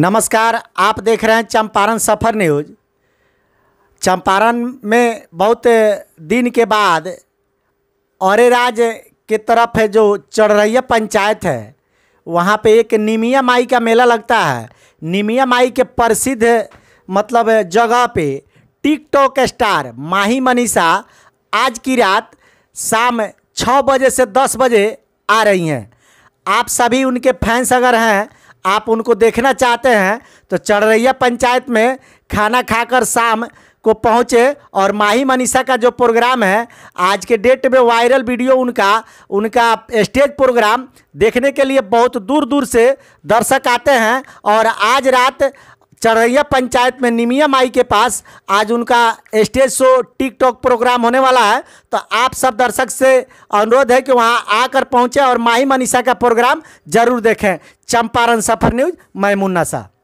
नमस्कार आप देख रहे हैं चंपारण सफ़र न्यूज चंपारण में बहुत दिन के बाद औरेराज के तरफ है जो चढ़रैया पंचायत है वहाँ पे एक निमिया माई का मेला लगता है निमिया माई के प्रसिद्ध मतलब जगह पे टिकटॉक स्टार माही मनीषा आज की रात शाम छः बजे से दस बजे आ रही हैं आप सभी उनके फैंस अगर हैं आप उनको देखना चाहते हैं तो चढ़रैया पंचायत में खाना खाकर शाम को पहुँचे और माही मनीषा का जो प्रोग्राम है आज के डेट में वायरल वीडियो उनका उनका स्टेज प्रोग्राम देखने के लिए बहुत दूर दूर से दर्शक आते हैं और आज रात चढ़ैया पंचायत में निमिया माई के पास आज उनका स्टेज शो टिकटॉक प्रोग्राम होने वाला है तो आप सब दर्शक से अनुरोध है कि वहां आकर पहुंचे और माही मनीषा का प्रोग्राम जरूर देखें चंपारण सफर न्यूज मैं मुन्ना शाह